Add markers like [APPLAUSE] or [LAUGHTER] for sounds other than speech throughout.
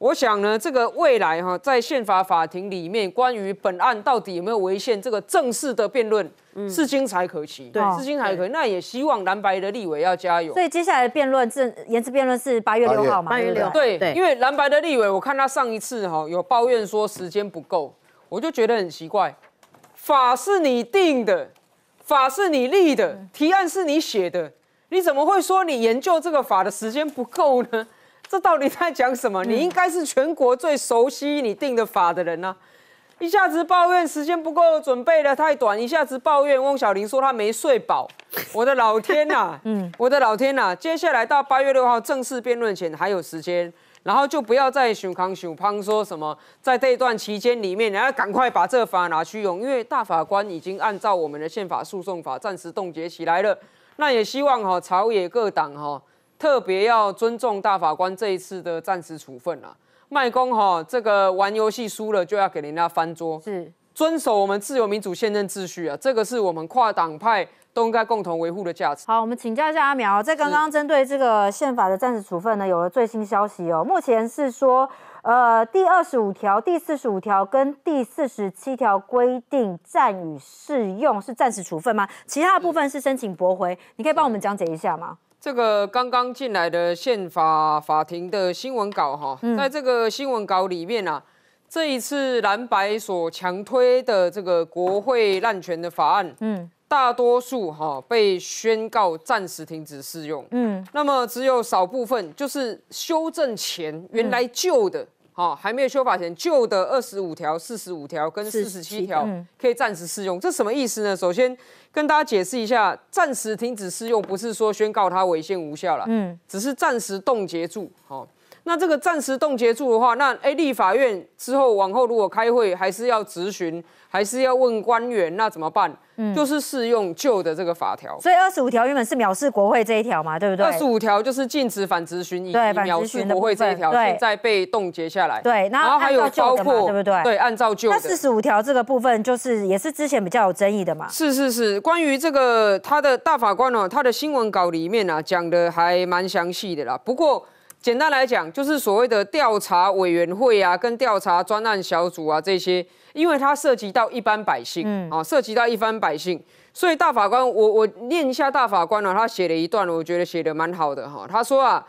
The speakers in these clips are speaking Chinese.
我想呢，这个未来哈，在宪法法庭里面，关于本案到底有没有违宪，这个正式的辩论是精彩可期，是精彩可期。那也希望蓝白的立委要加油。所以接下来辩论是延迟辩论是八月六号嘛？八月六号。对，因为蓝白的立委，我看他上一次哈有抱怨说时间不够，我就觉得很奇怪。法是你定的，法是你立的，提案是你写的，你怎么会说你研究这个法的时间不够呢？这到底在讲什么？你应该是全国最熟悉你定的法的人啊！一下子抱怨时间不够准备的太短，一下子抱怨翁小玲说他没睡饱。[LAUGHS] 我的老天呐！[LAUGHS] 嗯，我的老天呐！接下来到八月六号正式辩论前还有时间，然后就不要再想康想胖说什么，在这段期间里面，你要赶快把这法拿去用，因为大法官已经按照我们的宪法诉讼法暂时冻结起来了。那也希望哈朝野各党哈。特别要尊重大法官这一次的暂时处分啊。麦公哈，这个玩游戏输了就要给人家翻桌，是遵守我们自由民主宪政秩序啊，这个是我们跨党派都应该共同维护的价值。好，我们请教一下阿苗，在刚刚针对这个宪法的暂时处分呢，有了最新消息哦。目前是说，呃，第二十五条、第四十五条跟第四十七条规定暂予适用是暂时处分吗？其他的部分是申请驳回，你可以帮我们讲解一下吗？这个刚刚进来的宪法法庭的新闻稿哈，在这个新闻稿里面啊，这一次蓝白所强推的这个国会滥权的法案，嗯，大多数哈被宣告暂时停止适用，嗯，那么只有少部分就是修正前原来旧的。哦，还没有修法前，旧的二十五条、四十五条跟四十七条可以暂时适用，这什么意思呢？首先跟大家解释一下，暂时停止适用不是说宣告它违宪无效了，嗯，只是暂时冻结住，好。那这个暂时冻结住的话，那 A 立法院之后往后如果开会，还是要质询，还是要问官员，那怎么办？嗯，就是适用旧的这个法条。所以二十五条原本是藐视国会这一条嘛，对不对？二十五条就是禁止反质询，以及藐视国会这一条，现在被冻结下来。对，然后还有包括对不对？对，按照旧。那四十五条这个部分，就是也是之前比较有争议的嘛。是是是，关于这个他的大法官哦，他的新闻稿里面啊讲的还蛮详细的啦，不过。简单来讲，就是所谓的调查委员会啊，跟调查专案小组啊这些，因为它涉及到一般百姓，嗯、啊，涉及到一般百姓，所以大法官，我我念一下大法官啊，他写了一段，我觉得写的蛮好的哈。他说啊，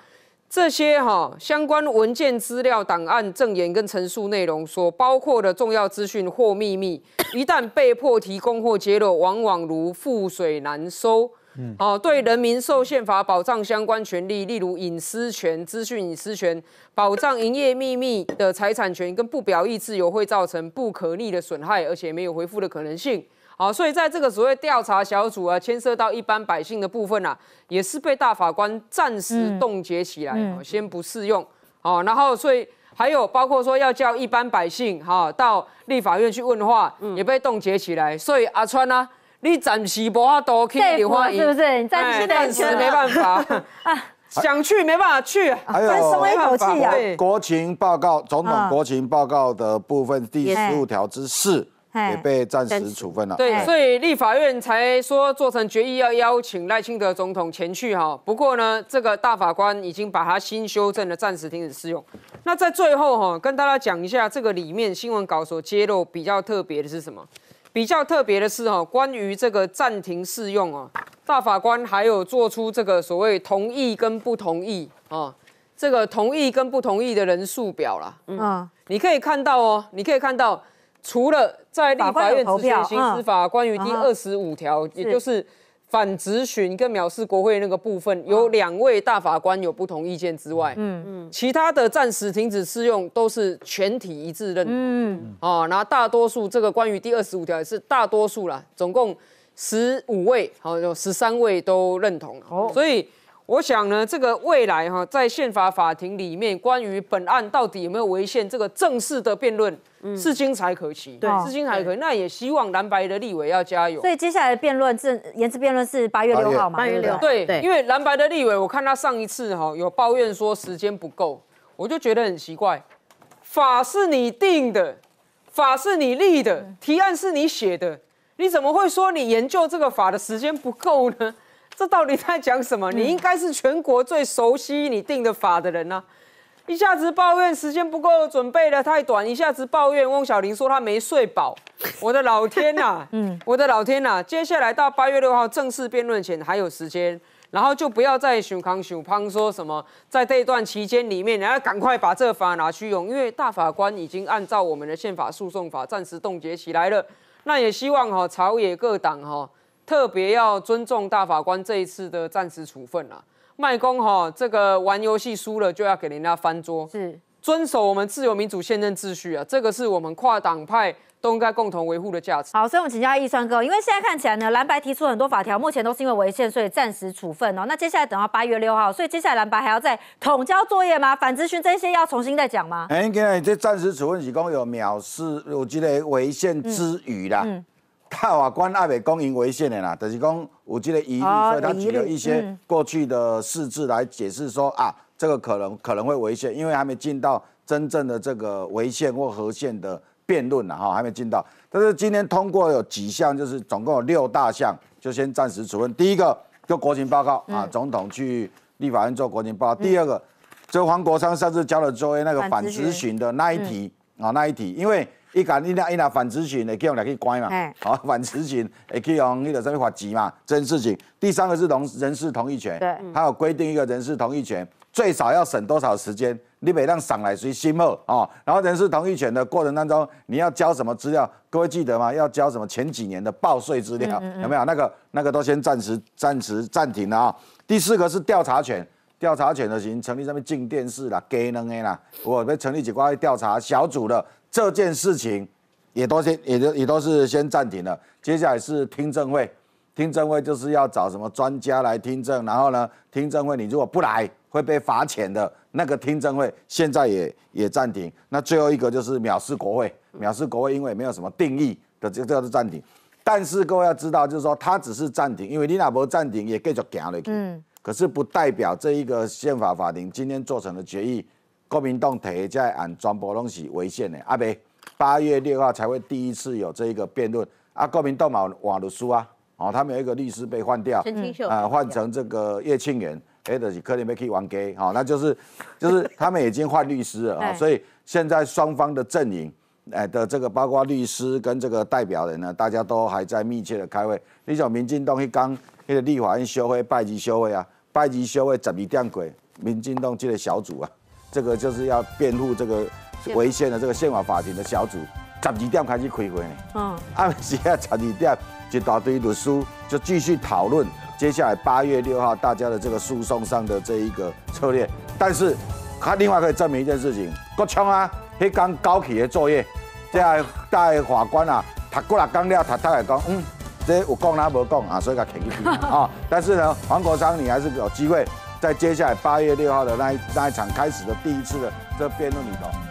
这些哈相关文件、资料、档案、证言跟陈述内容所包括的重要资讯或秘密，一旦被迫提供或揭露，往往如覆水难收。好，对人民受宪法保障相关权利，例如隐私权、资讯隐私权，保障营业秘密的财产权跟不表意自由，会造成不可逆的损害，而且没有回复的可能性。好，所以在这个所谓调查小组啊，牵涉到一般百姓的部分啊，也是被大法官暂时冻结起来，先不适用。好，然后所以还有包括说要叫一般百姓哈到立法院去问话，也被冻结起来。所以阿川呢？你暂时无法道歉的话，是不是？你暂时没办法 [LAUGHS] 啊，想去没办法去，还松一口气啊。国情报告，总统国情报告的部分第十五条之四也被暂时处分了。对，所以立法院才说做成决议要邀请赖清德总统前去哈。不过呢，这个大法官已经把他新修正的暂时停止适用。那在最后哈，跟大家讲一下这个里面新闻稿所揭露比较特别的是什么？比较特别的是，哦，关于这个暂停适用哦，大法官还有做出这个所谓同意跟不同意啊，这个同意跟不同意的人数表啦。嗯，你可以看到哦，你可以看到，除了在立法院执行刑司法关于第二十五条，也就是。反质询跟藐视国会那个部分，有两位大法官有不同意见之外，嗯嗯，其他的暂时停止适用都是全体一致认同，嗯啊，那大多数这个关于第二十五条也是大多数啦，总共十五位，好有十三位都认同，所以。我想呢，这个未来哈，在宪法法庭里面，关于本案到底有没有违宪，这个正式的辩论，是精彩可期，对，是精彩可期。那也希望蓝白的立委要加油。所以接下来辩论是延迟辩论是八月六号嘛？八月六。对，因为蓝白的立委，我看他上一次哈有抱怨说时间不够，我就觉得很奇怪。法是你定的，法是你立的，提案是你写的，你怎么会说你研究这个法的时间不够呢？这到底在讲什么？你应该是全国最熟悉你定的法的人啊！一下子抱怨时间不够准备的太短，一下子抱怨翁小玲说他没睡饱。[LAUGHS] 我的老天呐！嗯，我的老天呐！接下来到八月六号正式辩论前还有时间，然后就不要再想康想胖说什么。在这一段期间里面，你要赶快把这法拿去用，因为大法官已经按照我们的宪法诉讼法暂时冻结起来了。那也希望哈朝野各党哈。特别要尊重大法官这一次的暂时处分啊。麦公哈，这个玩游戏输了就要给人家翻桌，是遵守我们自由民主宪政秩序啊，这个是我们跨党派都应该共同维护的价值。好，所以我们请教易川哥，因为现在看起来呢，蓝白提出很多法条，目前都是因为违宪，所以暂时处分哦。那接下来等到八月六号，所以接下来蓝白还要再统交作业吗？反咨询这些要重新再讲吗？哎，刚才这暂时处分只公有藐视，我觉得违宪之余啦。大法官爱美公营违宪的啦，等是讲五 G 的疑虑，所以他举了一些过去的事例来解释说啊，这个可能可能会违宪，因为还没进到真正的这个违宪或合宪的辩论了哈，还没进到。但是今天通过有几项，就是总共有六大项，就先暂时处分。第一个就国情报告啊，总统去立法院做国情报告。第二个，就黄国昌上次交了作为那个反咨询的那一题啊那一题，因为。一讲一拿一拿反执行，你叫以用来去关嘛。好，反执行，也去以用去在上面罚钱嘛，这件事情。第三个是同人事同意权，对，还有规定一个人事同意权最少要省多少时间，你每让赏来谁心后哦，然后人事同意权的过程当中，你要交什么资料？各位记得吗？要交什么前几年的报税资料？有没有那个那个都先暂时暂时暂停了啊？第四个是调查权。调查权的行成立上面禁电视啦，给能的啦。我被成立起关于调查小组的这件事情，也都先也都也都是先暂停了。接下来是听证会，听证会就是要找什么专家来听证，然后呢，听证会你如果不来会被罚钱的。那个听证会现在也也暂停。那最后一个就是藐视国会，藐视国会因为没有什么定义的这这是暂停。但是各位要知道，就是说它只是暂停，因为你那不暂停也继续行了去。可是不代表这一个宪法法庭今天做成的决议，国民党提在按传播隆是违宪呢。阿伯，八月六号才会第一次有这一个辩论，啊，国民党嘛马鲁苏啊，哦，他们有一个律师被换掉，啊，换成这个叶庆元，哎，的是科联被替换给，好，那就是就是他们已经换律师了啊，所以现在双方的阵营。哎的这个包括律师跟这个代表人呢，大家都还在密切的开会。你想民进党一刚那个立法院休会拜集休会啊，拜集休会十二点鬼，民进党这个小组啊，这个就是要辩护这个违宪的这个宪法法庭的小组十二点开始开会呢。嗯，暗时啊十二点一大堆律师就继续讨论，接下来八月六号大家的这个诉讼上的这一个策略。但是，他另外可以证明一件事情，国强啊。迄讲高去的作业，即下大法官啊，读过来讲了，读他来讲，嗯，这有讲他无讲啊，所以甲停一去啊。但是呢，黄国昌，你还是有机会在接下来八月六号的那一那一场开始的第一次的这辩论里头。